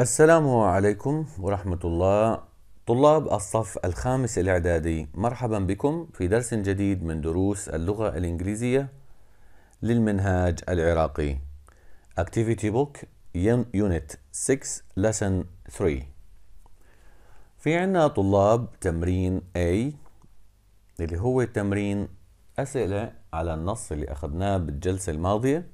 السلام عليكم ورحمة الله طلاب الصف الخامس الإعدادي مرحبا بكم في درس جديد من دروس اللغة الإنجليزية للمنهاج العراقي Activity Book Unit 6 Lesson 3 في عنا طلاب تمرين A اللي هو تمرين أسئلة على النص اللي أخذناه بالجلسة الماضية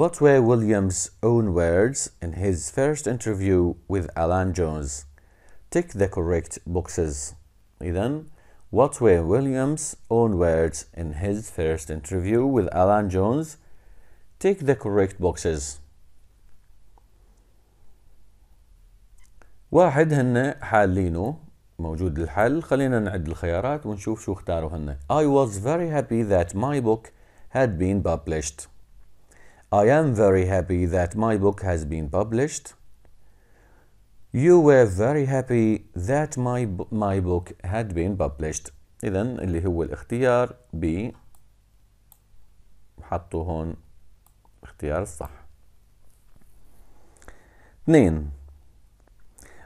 What were Williams' own words in his first interview with Alan Jones? Tick the correct boxes. Then, what were Williams' own words in his first interview with Alan Jones? Tick the correct boxes. واحد هن حالينه موجود الحل خلينا نعد الخيارات ونشوف شو اختاروا هن I was very happy that my book had been published I am very happy that my book has been published. You were very happy that my, my book had been published. إذا اللي هو الاختيار B حطوا هون الصح. Two.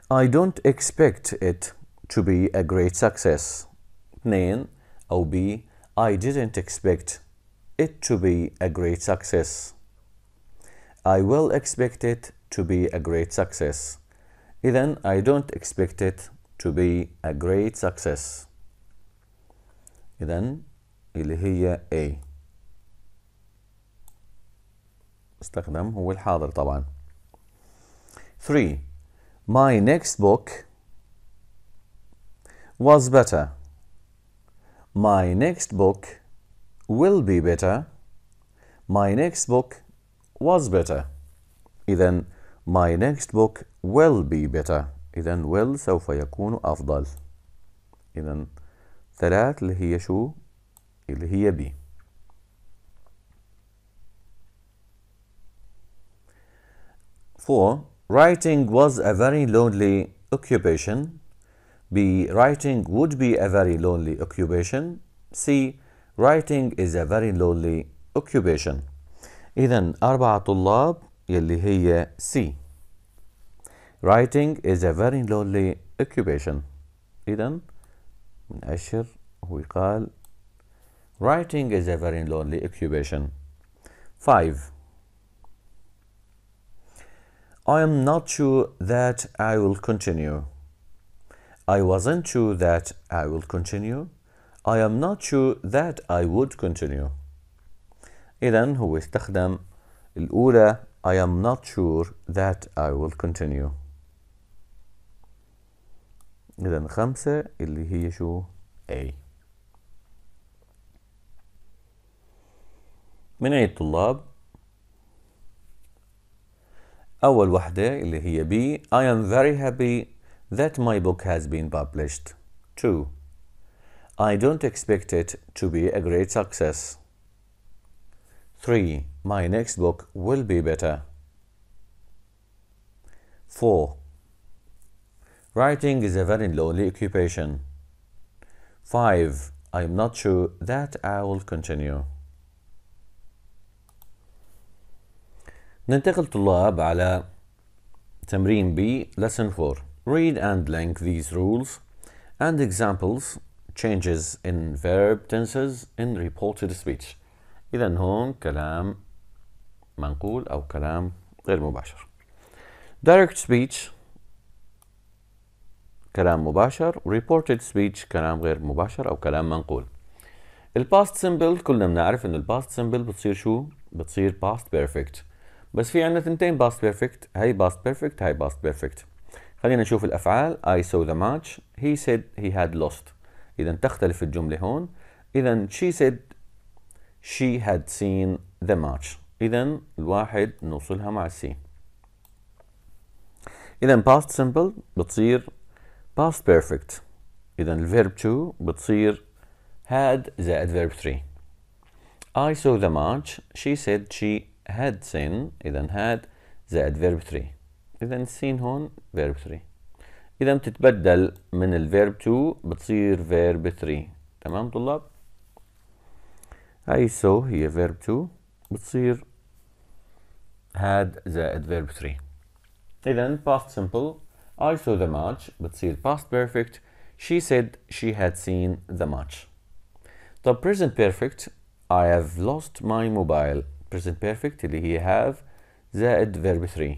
I don't expect it to be a great success. Two أو B I didn't expect it to be a great success. I will expect it to be a great success. Then I don't expect it to be a great success. Then, اللي هي A. استخدم هو الحاضر طبعا. 3. My next book was better. My next book will be better. My next book was better إذا my next book will be better إذا will سوف يكون أفضل إذا ثلاث اللي هي شو اللي هي بي Four, writing was a very lonely occupation. B. Writing would be a very lonely occupation. C. Writing is a very lonely occupation. إذا أربعة طلاب يلي هي C Writing is a very lonely occupation إذا هو قال Writing is a very lonely occupation 5 I am not sure that I will continue. I wasn't sure that I will continue. I am not sure that I would continue. إذا هو استخدم الأولى I am not sure that I will continue إذا خمسة اللي هي شو A من أي طلاب أول وحدة اللي هي B I am very happy that my book has been published 2 I don't expect it to be a great success 3. My next book will be better. 4. Writing is a very lonely occupation. 5. I'm not sure that I will continue. ننتقل طلاب على تمرين B lesson 4 read and link these rules and examples changes in verb tenses in reported speech إذا هون كلام منقول أو كلام غير مباشر direct speech كلام مباشر reported speech كلام غير مباشر أو كلام منقول الباست سيمبل كلنا بنعرف إنه الباست سيمبل بتصير شو؟ بتصير باست بيرفكت بس في عندنا تنتين باست بيرفكت هي باست بيرفكت هي باست بيرفكت خلينا نشوف الأفعال I saw the match he said he had lost إذا تختلف الجملة هون إذا she said she had seen the match إذا الواحد نوصلها مع السي إذا past simple بتصير past perfect إذا verb 2 بتصير had زائد verb 3 I saw the match she said she had seen إذا had زائد verb 3 إذا seen هون verb 3 إذا بتتبدل من verb 2 بتصير verb 3 تمام طلاب؟ هاي سو هي فيرب 2 بتصير هاد زائد فيرب 3 إذا past simple I saw the match بتصير past perfect she said she had seen the match طب present perfect I have lost my mobile present perfect اللي هي have زائد verb 3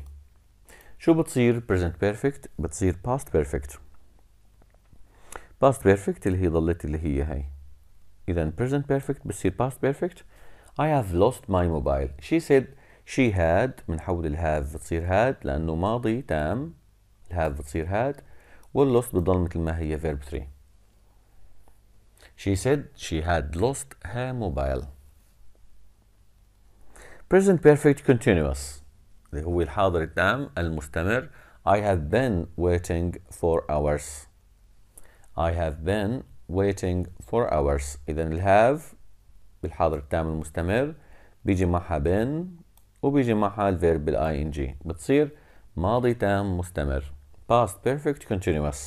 شو بتصير present perfect بتصير past perfect past perfect اللي هي ضلت اللي هي هي إذا present perfect بتصير past perfect I have lost my mobile she said she had بنحول have بتصير had لأنه ماضي تام Have بتصير had والlost بتضل مثل ما هي verb 3 She said she had lost her mobile Present perfect continuous اللي هو الحاضر التام المستمر I have been waiting for hours I have been waiting for hours إذا have بالحاضر التام المستمر بيجي معها been وبيجي معها ال verb ال ing بتصير ماضي تام مستمر past perfect continuous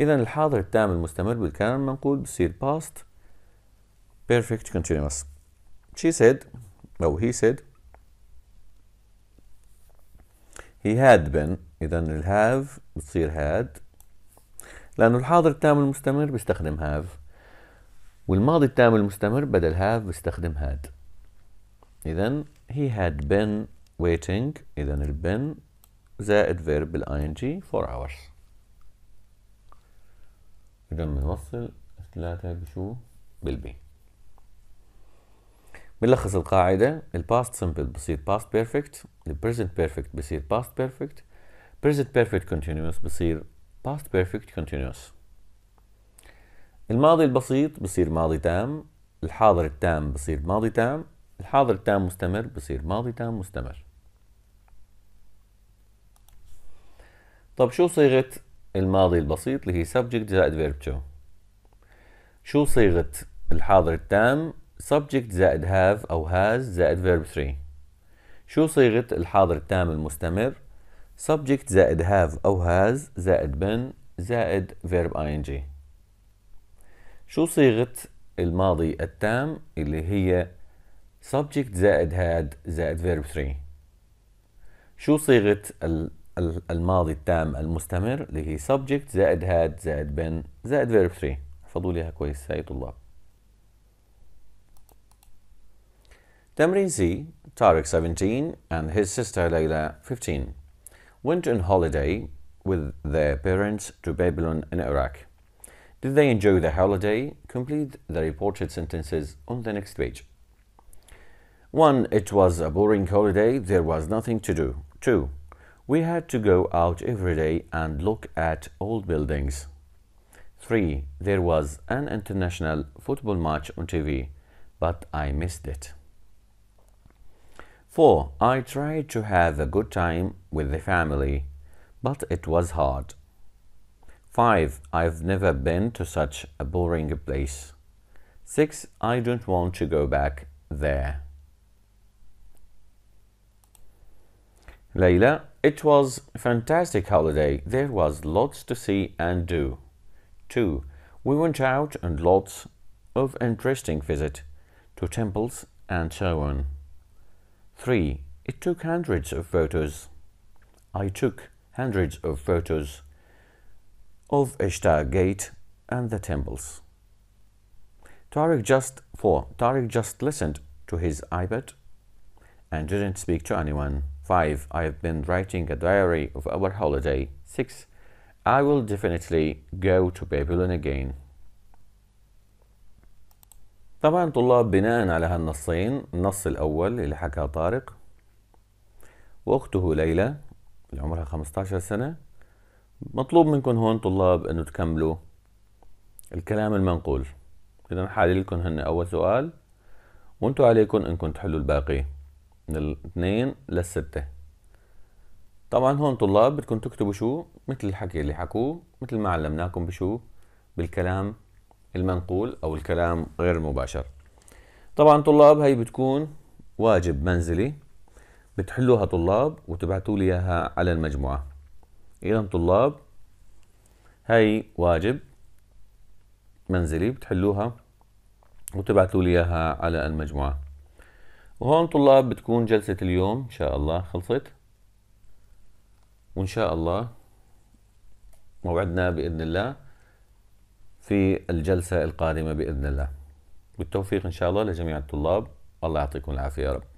إذا الحاضر التام المستمر بالكامل المنقول بصير past perfect continuous she said أو he said he had been إذا ال have بتصير had لأنه الحاضر التام المستمر بيستخدم هاف والماضي التام المستمر بدل هاف بيستخدم هاد إذا he had been waiting إذا البن زائد فيرب ال ing for hours إذا بنوصل الثلاثة بشو؟ بالبي بنلخص القاعدة ال past simple بصير perfect ال present perfect بصير past perfect present perfect continuous بصير past perfect continuous الماضي البسيط بصير ماضي تام الحاضر التام بصير ماضي تام الحاضر التام مستمر بصير ماضي تام مستمر طب شو صيغة الماضي البسيط اللي هي subject زائد verb to شو صيغة الحاضر التام subject زائد have أو has زائد verb 3 شو صيغة الحاضر التام المستمر subject زائد have أو has زائد been زائد verb ing شو صيغة الماضي التام اللي هي subject زائد had زائد verb 3 شو صيغة الماضي التام المستمر اللي هي subject زائد had زائد been زائد verb 3 احفظوا ليها كويس هاي طلاب تمرين C Tariq 17 and his sister Layla 15 went on holiday with their parents to Babylon in Iraq. Did they enjoy the holiday? Complete the reported sentences on the next page. 1. It was a boring holiday, there was nothing to do. 2. We had to go out every day and look at old buildings. 3. There was an international football match on TV, but I missed it. 4. I tried to have a good time with the family, but it was hard. 5. I've never been to such a boring place. 6. I don't want to go back there. Layla, it was a fantastic holiday. There was lots to see and do. 2. We went out and lots of interesting visit to temples and so on. 3. It took hundreds of photos. I took hundreds of photos of Ishtar Gate and the temples. Tariq just 4. Tariq just listened to his iPad and didn't speak to anyone. 5. I have been writing a diary of our holiday. 6. I will definitely go to Babylon again. طبعا طلاب بناء على هالنصين النص الأول اللي حكاه طارق وأخته ليلى اللي عمرها 15 سنة مطلوب منكم هون طلاب أنه تكملوا الكلام المنقول إذا لكم هن أول سؤال وانتوا عليكم انكم تحلوا الباقي من الاثنين للستة طبعا هون طلاب بدكم تكتبوا شو مثل الحكي اللي حكوه مثل ما علمناكم بشو بالكلام المنقول أو الكلام غير المباشر طبعا طلاب هي بتكون واجب منزلي بتحلوها طلاب وتبعتوا لي اياها على المجموعة اذا طلاب هي واجب منزلي بتحلوها وتبعتوا لي اياها على المجموعة وهون طلاب بتكون جلسة اليوم ان شاء الله خلصت وان شاء الله موعدنا باذن الله في الجلسة القادمة بإذن الله بالتوفيق إن شاء الله لجميع الطلاب الله يعطيكم العافية يا رب